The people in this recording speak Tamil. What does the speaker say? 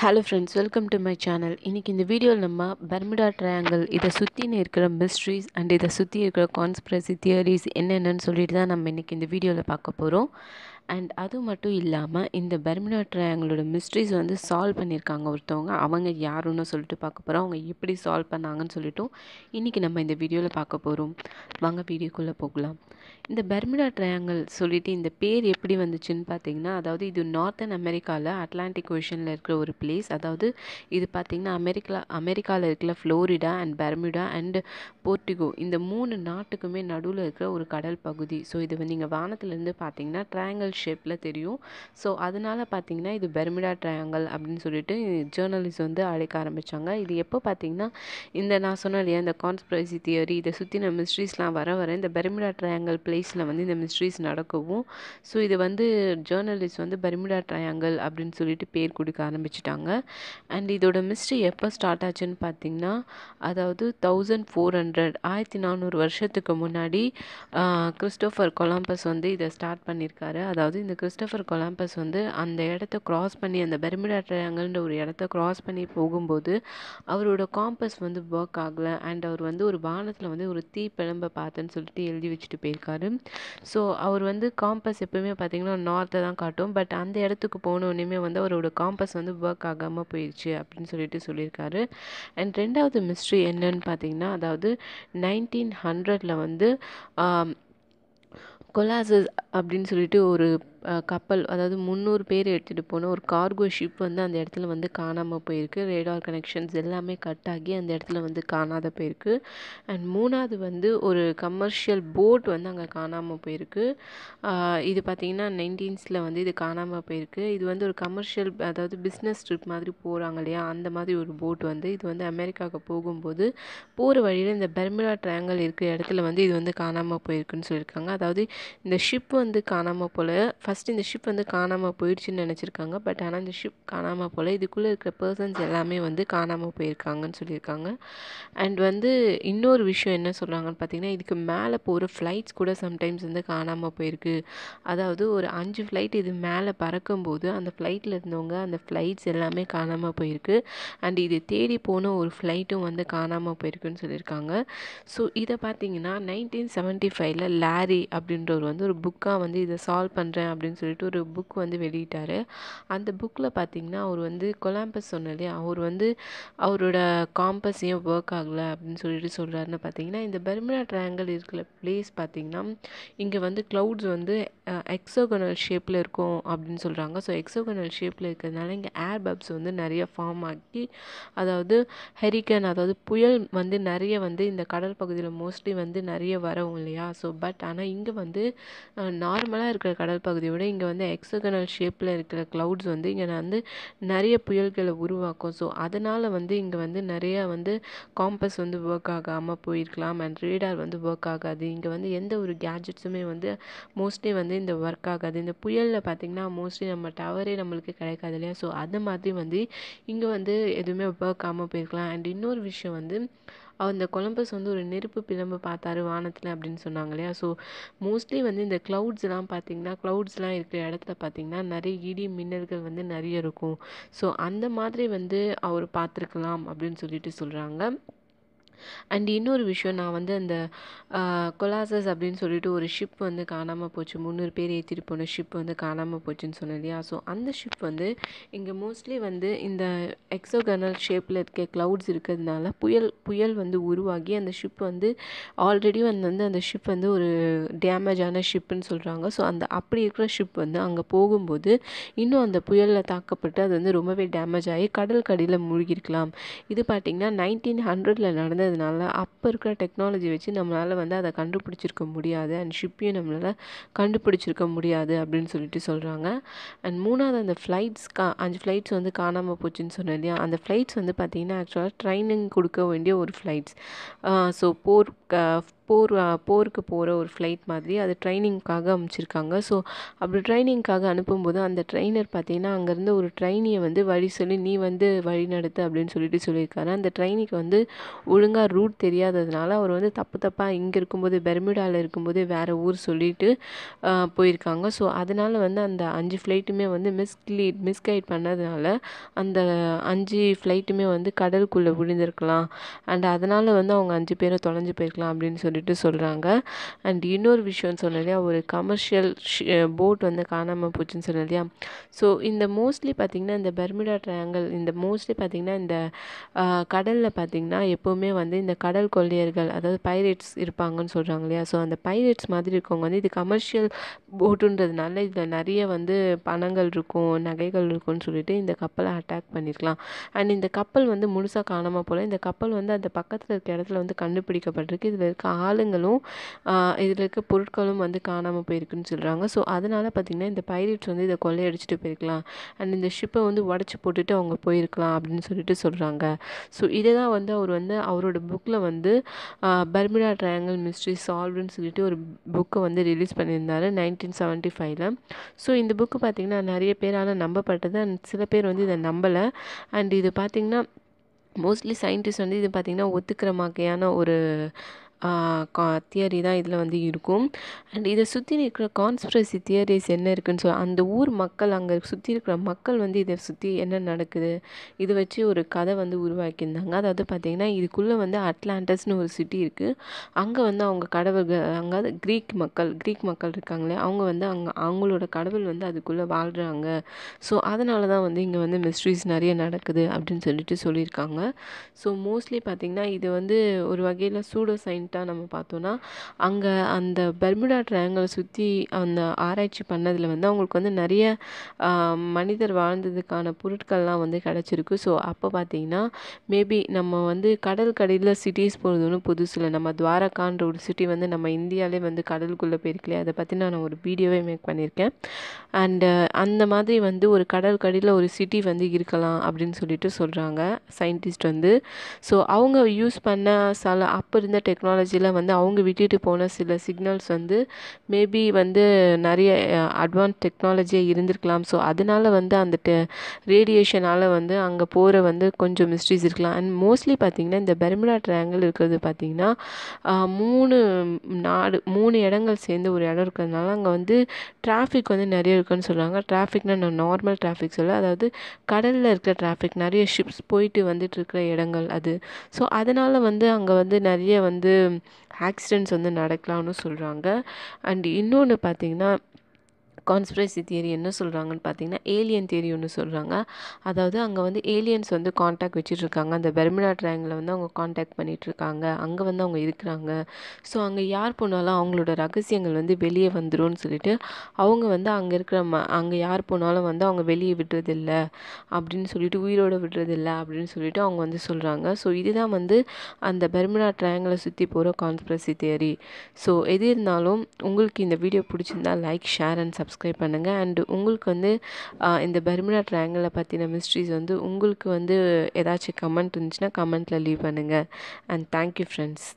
hello friends welcome to my channel இன்றைக்கி இந்த வீடியோவில் நம்ம பர்முடா ட்ரையாங்கிள் இதை சுற்றின்னு இருக்கிற மிஸ்ட்ரிஸ் அண்ட் இதை சுற்றி இருக்கிற கான்ஸ்பிரசி தியரிஸ் என்னென்னு சொல்லிட்டு தான் நம்ம இன்றைக்கி இந்த வீடியோவில் பார்க்க போகிறோம் அண்ட் அது மட்டும் இல்லாமல் இந்த பெர்மினா ட்ரையாங்களோட மிஸ்ட்ரிஸ் வந்து சால்வ் பண்ணியிருக்காங்க ஒருத்தவங்க அவங்க யாருன்னு சொல்லிட்டு பார்க்க போகிறோம் அவங்க எப்படி சால்வ் பண்ணாங்கன்னு சொல்லிட்டோம் இன்றைக்கி நம்ம இந்த வீடியோவில் பார்க்க போகிறோம் வாங்க வீடியோக்குள்ளே போகலாம் இந்த பெர்மினா ட்ரையாங்கல் சொல்லிட்டு இந்த பேர் எப்படி வந்துச்சுன்னு பார்த்தீங்கன்னா அதாவது இது நார்த்தன் அமெரிக்காவில் அட்லாண்டிக் ஓஷனில் இருக்கிற ஒரு பிளேஸ் அதாவது இது பார்த்திங்கன்னா அமெரிக்கா அமெரிக்காவில் இருக்கிற Florida and Bermuda and Puerto Rico இந்த மூணு நாட்டுக்குமே நடுவில் இருக்கிற ஒரு கடல் பகுதி ஸோ இது நீங்கள் வானத்துலேருந்து பார்த்தீங்கன்னா ட்ரையாங்கல் ஷேப்பில் தெரியும் ஸோ அதனால் பார்த்திங்கன்னா இது பெர்மிடா ட்ரையாங்கல் அப்படின்னு சொல்லிட்டு ஜேர்னலிஸ்ட் வந்து அழைக்க ஆரம்பித்தாங்க இது எப்போ பார்த்திங்கன்னா இந்த நான் சொன்ன இல்லையா இந்த கான்ஸ்பிரசி தியரி இதை சுற்றின மிஸ்ட்ரீஸ்லாம் வர வர இந்த பெர்மிடா ட்ரையாங்கல் பிளேஸில் வந்து இந்த மிஸ்ட்ரீஸ் நடக்கவும் ஸோ இது வந்து ஜேர்னலிஸ்ட் வந்து பெர்மிடா ட்ரையாங்கல் அப்படின்னு சொல்லிட்டு பேர் கொடுக்க ஆரம்பிச்சிட்டாங்க அண்ட் இதோட மிஸ்ட்ரி எப்போ ஸ்டார்ட் ஆச்சுன்னு பார்த்திங்கன்னா அதாவது தௌசண்ட் ஃபோர் ஹண்ட்ரட் ஆயிரத்தி நானூறு வருஷத்துக்கு முன்னாடி கிறிஸ்டோஃபர் கொலம்பஸ் வந்து இதை ஸ்டார்ட் பண்ணியிருக்காரு அதாவது அதாவது இந்த கிறிஸ்டபர் கொலம்பஸ் வந்து அந்த இடத்த க்ராஸ் பண்ணி அந்த பெர்மிடா ட்ரையாங்கல்ன்ற ஒரு இடத்த க்ராஸ் பண்ணி போகும்போது அவரோட காம்பஸ் வந்து ஒர்க் ஆகலை அண்ட் அவர் வந்து ஒரு வானத்தில் வந்து ஒரு தீ பிளம்ப பார்த்தேன்னு சொல்லிட்டு எழுதி வச்சுட்டு போயிருக்காரு ஸோ அவர் வந்து காம்பஸ் எப்போயுமே பார்த்தீங்கன்னா நார்த்தை தான் காட்டும் பட் அந்த இடத்துக்கு போனோடனே வந்து அவரோட காம்பஸ் வந்து ஒர்க் ஆகாமல் போயிடுச்சு அப்படின்னு சொல்லிட்டு சொல்லியிருக்காரு அண்ட் ரெண்டாவது மிஸ்ட்ரி என்னன்னு பார்த்தீங்கன்னா அதாவது நைன்டீன் ஹண்ட்ரடில் வந்து கொலாசஸ் அப்படின்னு சொல்லிட்டு ஒரு கப்பல் அதாவது முந்நூறு பேர் எடுத்துகிட்டு போன ஒரு கார்கோ ஷிப் வந்து அந்த இடத்துல வந்து காணாமல் போயிருக்கு ரேடார் கனெக்ஷன்ஸ் எல்லாமே கட் ஆகி அந்த இடத்துல வந்து காணாத போயிருக்கு அண்ட் மூணாவது வந்து ஒரு கமர்ஷியல் போட் வந்து அங்கே காணாமல் போயிருக்கு இது பார்த்திங்கன்னா நைன்டீன்ஸில் வந்து இது காணாமல் போயிருக்கு இது வந்து ஒரு கமர்ஷியல் அதாவது பிஸ்னஸ் ட்ரிப் மாதிரி போகிறாங்க இல்லையா அந்த மாதிரி ஒரு போட் வந்து இது வந்து அமெரிக்காவுக்கு போகும்போது போகிற வழியில் இந்த பெர்மிடா ட்ரையாங்கல் இருக்கிற இடத்துல வந்து இது வந்து காணாமல் போயிருக்குன்னு சொல்லியிருக்காங்க அதாவது இந்த ஷிப் வந்து காணாமல் போல் ஃபஸ்ட்டு இந்த ஷிப் வந்து காணாமல் போயிடுச்சுன்னு நினச்சிருக்காங்க பட் ஆனால் இந்த ஷிப் காணாமல் போகல இதுக்குள்ளே இருக்கிற பர்சன்ஸ் எல்லாமே வந்து காணாமல் போயிருக்காங்கன்னு சொல்லியிருக்காங்க அண்ட் வந்து இன்னொரு விஷயம் என்ன சொல்கிறாங்கன்னு பார்த்தீங்கன்னா இதுக்கு மேலே போகிற ஃப்ளைட்ஸ் கூட சம்டைம்ஸ் வந்து காணாமல் போயிருக்கு அதாவது ஒரு அஞ்சு ஃப்ளைட் இது மேலே பறக்கும்போது அந்த ஃப்ளைட்டில் இருந்தவங்க அந்த ஃப்ளைட்ஸ் எல்லாமே காணாமல் போயிருக்கு அண்ட் இது தேடி போன ஒரு ஃப்ளைட்டும் வந்து காணாமல் போயிருக்குன்னு சொல்லியிருக்காங்க ஸோ இதை பார்த்தீங்கன்னா நைன்டீன் செவன்ட்டி ஃபைவ்ல லாரி அப்படின்றவர் வந்து ஒரு புக்காக வந்து இதை சால்வ் பண்ணுறேன் அப்படின்னு சொல்லிட்டு ஒரு புக் வந்து வெளியிட்டார் அந்த புக்கில் பார்த்திங்கன்னா அவர் வந்து கொலாம்பஸ் சொன்னாலே அவர் வந்து அவரோட காம்பஸ் ஏன் ஒர்க் ஆகலை அப்படின்னு சொல்லிட்டு சொல்கிறாருன்னு பார்த்தீங்கன்னா இந்த பெர்மினா ட்ரையாங்கல் இருக்கிற பிளேஸ் பார்த்திங்கன்னா இங்கே வந்து க்ளவுட்ஸ் வந்து எக்ஸோகனல் ஷேப்பில் இருக்கும் அப்படின்னு சொல்கிறாங்க ஸோ எக்ஸோகனல் ஷேப்பில் இருக்கிறதுனால இங்கே ஏர் பப்ஸ் வந்து நிறைய ஃபார்ம் ஆக்கி அதாவது ஹெரிகன் அதாவது புயல் வந்து நிறைய வந்து இந்த கடல் பகுதியில் மோஸ்ட்லி வந்து நிறைய வரவும் இல்லையா ஸோ பட் ஆனால் இங்கே வந்து நார்மலாக இருக்கிற கடல் பகுதி அதை விட இங்கே வந்து எக்ஸகனல் ஷேப்பில் இருக்கிற க்ளவுட்ஸ் வந்து இங்கே வந்து நிறைய புயல்களை உருவாக்கும் ஸோ அதனால் வந்து இங்கே வந்து நிறையா வந்து காம்பஸ் வந்து ஒர்க் ஆகாமல் போயிருக்கலாம் அண்ட் ரேடார் வந்து ஒர்க் ஆகாது இங்கே வந்து எந்த ஒரு கேஜெட்ஸுமே வந்து மோஸ்ட்லி வந்து இந்த ஒர்க் ஆகாது இந்த புயலில் பார்த்திங்கன்னா மோஸ்ட்லி நம்ம டவரே நம்மளுக்கு கிடைக்காது இல்லையா ஸோ அது மாதிரி வந்து இங்கே வந்து எதுவுமே ஒர்க் ஆகாமல் போயிருக்கலாம் அண்ட் இன்னொரு விஷயம் வந்து அந்த கொலம்பஸ் வந்து ஒரு நெருப்பு பிளம்பு பார்த்தாரு வானத்தில் அப்படின்னு சொன்னாங்க இல்லையா ஸோ மோஸ்ட்லி வந்து இந்த க்ளவுட்ஸ்லாம் பார்த்திங்கன்னா க்ளவுட்ஸ்லாம் இருக்கிற இடத்துல பார்த்தீங்கன்னா நிறைய இடி மின்னல்கள் வந்து நிறைய இருக்கும் ஸோ அந்த மாதிரி வந்து அவர் பார்த்துருக்கலாம் அப்படின்னு சொல்லிட்டு சொல்கிறாங்க அண்ட் இன்னொரு விஷயம் நான் வந்து அந்த கொலாசஸ் அப்படின்னு சொல்லிட்டு ஒரு ஷிப் வந்து காணாமல் போச்சு முந்நூறு பேர் ஏற்றிட்டு போன ஷிப் வந்து காணாமல் போச்சுன்னு சொன்னேன் இல்லையா ஸோ அந்த ஷிப் வந்து இங்கே மோஸ்ட்லி வந்து இந்த எக்ஸோகனல் ஷேப்பில் இருக்க க்ளவுட்ஸ் இருக்கிறதுனால புயல் புயல் வந்து உருவாகி அந்த ஷிப் வந்து ஆல்ரெடி வந்து அந்த ஷிப் வந்து ஒரு டேமேஜான ஷிப்புன்னு சொல்கிறாங்க ஸோ அந்த அப்படி இருக்கிற ஷிப் வந்து அங்கே போகும்போது இன்னும் அந்த புயலில் தாக்கப்பட்டு அது வந்து ரொம்பவே டேமேஜ் ஆகி கடல் கடியில் மூழ்கிருக்கலாம் இது பார்த்திங்கன்னா நைன்டீன் ஹண்ட்ரடில் நடந்த இல்லாததுனால அப்போ இருக்கிற டெக்னாலஜி வச்சு நம்மளால் வந்து அதை கண்டுபிடிச்சிருக்க முடியாது அண்ட் ஷிப்பையும் நம்மளால் கண்டுபிடிச்சிருக்க முடியாது அப்படின்னு சொல்லிட்டு சொல்கிறாங்க அண்ட் மூணாவது அந்த ஃப்ளைட்ஸ் கா அஞ்சு ஃப்ளைட்ஸ் வந்து காணாமல் போச்சுன்னு சொன்னேன் இல்லையா அந்த ஃப்ளைட்ஸ் வந்து பார்த்திங்கன்னா ஆக்சுவலாக ட்ரைனிங் கொடுக்க வேண்டிய ஒரு ஃப்ளைட்ஸ் ஸோ போர் போர் போருக்கு போகிற ஒரு ஃப்ளைட் மாதிரி அது ட்ரைனிங்க்காக அனுப்பிச்சிருக்காங்க ஸோ அப்படி ட்ரைனிங்க்காக அனுப்பும்போது அந்த ட்ரைனர் பார்த்தீங்கன்னா அங்கேருந்து ஒரு ட்ரைனியை வந்து வழி சொல்லி நீ வந்து வழி நடத்து அப்படின்னு சொல்லிட்டு சொல்லியிருக்காரு அந்த ட்ரைனிக்கு வந்து ஒழுங்காக ரூட் தெரியாததுனால அவர் வந்து தப்பு தப்பாக இங்கே இருக்கும்போது பெர்மிடாவில் இருக்கும்போது வேறு ஊர் சொல்லிட்டு போயிருக்காங்க ஸோ அதனால் வந்து அந்த அஞ்சு ஃப்ளைட்டுமே வந்து மிஸ்லீட் மிஸ்கைட் பண்ணதுனால அந்த அஞ்சு ஃப்ளைட்டுமே வந்து கடலுக்குள்ளே விழுந்திருக்கலாம் அண்ட் அதனால் வந்து அவங்க அஞ்சு பேரை தொலைஞ்சு போயிருக்கலாம் எடுத்துக்கலாம் அப்படின்னு சொல்லிட்டு சொல்கிறாங்க அண்ட் இன்னொரு விஷயம்னு சொன்னலையா ஒரு கமர்ஷியல் போட் வந்து காணாமல் போச்சுன்னு சொன்னலையா ஸோ இந்த மோஸ்ட்லி பார்த்திங்கன்னா இந்த பெர்மிடா ட்ரையாங்கல் இந்த மோஸ்ட்லி பார்த்திங்கன்னா இந்த கடலில் பார்த்திங்கன்னா எப்போவுமே வந்து இந்த கடல் கொள்ளையர்கள் அதாவது பைரேட்ஸ் இருப்பாங்கன்னு சொல்கிறாங்க இல்லையா ஸோ அந்த பைரேட்ஸ் மாதிரி இருக்கவங்க வந்து இது கமர்ஷியல் போட்டுன்றதுனால இதில் நிறைய வந்து பணங்கள் இருக்கும் நகைகள் இருக்கும்னு சொல்லிட்டு இந்த கப்பலை அட்டாக் பண்ணியிருக்கலாம் அண்ட் இந்த கப்பல் வந்து முழுசாக காணாமல் போல் இந்த கப்பல் வந்து அந்த பக்கத்தில் இருக்க இடத்துல வந்து கண்டுபிடிக்கப்பட்டிருக்கு வந்துட்டு இதில் இருக்க ஆளுங்களும் இதில் இருக்க பொருட்களும் வந்து காணாமல் போயிருக்குன்னு சொல்கிறாங்க ஸோ அதனால் பார்த்திங்கன்னா இந்த பைரேட்ஸ் வந்து இதை கொள்ளையடிச்சிட்டு போயிருக்கலாம் அண்ட் இந்த ஷிப்பை வந்து உடச்சி போட்டுட்டு அவங்க போயிருக்கலாம் அப்படின்னு சொல்லிட்டு சொல்கிறாங்க ஸோ இதை தான் வந்து அவர் வந்து அவரோட புக்கில் வந்து பர்மிடா ட்ரையாங்கல் மிஸ்ட்ரி சால்வ்னு சொல்லிட்டு ஒரு புக்கை வந்து ரிலீஸ் பண்ணியிருந்தார் நைன்டீன் செவன்ட்டி ஃபைவ்ல ஸோ இந்த புக்கு பார்த்திங்கன்னா நிறைய பேரால் நம்பப்பட்டது அண்ட் சில பேர் வந்து இதை நம்பலை அண்ட் இது பார்த்திங்கன்னா மோஸ்ட்லி சயின்டிஸ்ட் வந்து இது பார்த்திங்கன்னா ஒத்துக்கிற மாதிரியான ஒரு கா தியரி தான் இதில் வந்து இருக்கும் அண்ட் இதை சுற்றி இருக்கிற கான்ஸ்பிரசி தியரிஸ் என்ன இருக்குதுன்னு சொல் அந்த ஊர் மக்கள் அங்கே சுற்றி இருக்கிற மக்கள் வந்து இதை சுற்றி என்ன நடக்குது இதை வச்சு ஒரு கதை வந்து உருவாக்கியிருந்தாங்க அதாவது பார்த்திங்கன்னா இதுக்குள்ளே வந்து அட்லாண்டஸ்னு ஒரு சிட்டி இருக்குது அங்கே வந்து அவங்க கடவுள்கள் அங்கே க்ரீக் மக்கள் க்ரீக் மக்கள் இருக்காங்களே அவங்க வந்து அங்கே அவங்களோட கடவுள் வந்து அதுக்குள்ளே வாழ்கிறாங்க ஸோ அதனால தான் வந்து இங்கே வந்து மிஸ்ட்ரீஸ் நிறைய நடக்குது அப்படின்னு சொல்லிட்டு சொல்லியிருக்காங்க ஸோ மோஸ்ட்லி பார்த்திங்கன்னா இது வந்து ஒரு வகையில் சூடோ சயின்ஸ் ரீசெண்டாக நம்ம பார்த்தோன்னா அங்கே அந்த பெர்முடா ட்ரையாங்கலை சுற்றி அந்த ஆராய்ச்சி பண்ணதில் வந்து அவங்களுக்கு வந்து நிறைய மனிதர் வாழ்ந்ததுக்கான பொருட்கள்லாம் வந்து கிடச்சிருக்கு ஸோ அப்போ பார்த்தீங்கன்னா மேபி நம்ம வந்து கடல் கடையில் சிட்டிஸ் போகிறது ஒன்றும் புதுசில் நம்ம துவாரகான்ற ஒரு சிட்டி வந்து நம்ம இந்தியாவிலே வந்து கடலுக்குள்ளே போயிருக்கலையே அதை பற்றி நான் ஒரு வீடியோவே மேக் பண்ணியிருக்கேன் அண்டு அந்த மாதிரி வந்து ஒரு கடல் கடையில் ஒரு சிட்டி வந்து இருக்கலாம் அப்படின்னு சொல்லிட்டு சொல்கிறாங்க சயின்டிஸ்ட் வந்து ஸோ அவங்க யூஸ் பண்ண சில அப்போ இருந்த டெக்னாலஜி டெக்னாலஜியில் வந்து அவங்க விட்டுட்டு போன சில சிக்னல்ஸ் வந்து மேபி வந்து நிறைய அட்வான்ஸ் டெக்னாலஜியாக இருந்திருக்கலாம் ஸோ அதனால் வந்து அந்த டெ ரேடியேஷனால் வந்து அங்கே போகிற வந்து கொஞ்சம் மிஸ்ட்ரீஸ் இருக்கலாம் அண்ட் மோஸ்ட்லி பார்த்திங்கன்னா இந்த பெர்மிடா ட்ரையாங்கிள் இருக்கிறது பார்த்திங்கன்னா மூணு நாடு மூணு இடங்கள் சேர்ந்து ஒரு இடம் இருக்கிறதுனால அங்கே வந்து டிராஃபிக் வந்து நிறைய இருக்குன்னு சொல்கிறாங்க டிராஃபிக்னால் நான் நார்மல் டிராஃபிக் சொல்ல அதாவது கடலில் இருக்கிற டிராஃபிக் நிறைய ஷிப்ஸ் போயிட்டு வந்துட்டு இருக்கிற இடங்கள் அது ஸோ அதனால் வந்து அங்கே வந்து நிறைய வந்து ஆக்சிடெண்ட்ஸ் வந்து நடக்கலாம்னு சொல்கிறாங்க அண்ட் இன்னொன்று பார்த்திங்கன்னா கான்ஸ்பிரசி தியரி என்ன சொல்கிறாங்கன்னு பார்த்தீங்கன்னா ஏலியன் தியரி ஒன்று சொல்கிறாங்க அதாவது அங்கே வந்து ஏலியன்ஸ் வந்து கான்டாக்ட் வச்சுட்ருக்காங்க அந்த பெர்மினா ட்ரையாங்கில் வந்து அவங்க காண்டாக்ட் பண்ணிகிட்ருக்காங்க அங்கே வந்து அவங்க இருக்கிறாங்க ஸோ அங்கே யார் போனாலும் அவங்களோட ரகசியங்கள் வந்து வெளியே வந்துடும் சொல்லிட்டு அவங்க வந்து அங்கே இருக்கிற ம அங்கே யார் போனாலும் வந்து அவங்க வெளியே விடுறதில்ல அப்படின்னு சொல்லிட்டு உயிரோடு விடுறதில்ல அப்படின்னு சொல்லிட்டு அவங்க வந்து சொல்கிறாங்க ஸோ இதுதான் வந்து அந்த பெர்மினா ட்ரையாங்கில் சுற்றி போகிற கான்ஸ்பிரசி தியரி ஸோ எது இருந்தாலும் உங்களுக்கு இந்த வீடியோ பிடிச்சிருந்தா like share and subscribe subscribe பண்ணுங்கள் அண்டு உங்களுக்கு வந்து இந்த பர்மிடா ட்ரையாங்கிளை பற்றின மிஸ்ட்ரிஸ் வந்து உங்களுக்கு வந்து ஏதாச்சும் கமெண்ட் இருந்துச்சுன்னா கமெண்ட்டில் லீவ் பண்ணுங்கள் அண்ட் தேங்க்யூ ஃப்ரெண்ட்ஸ்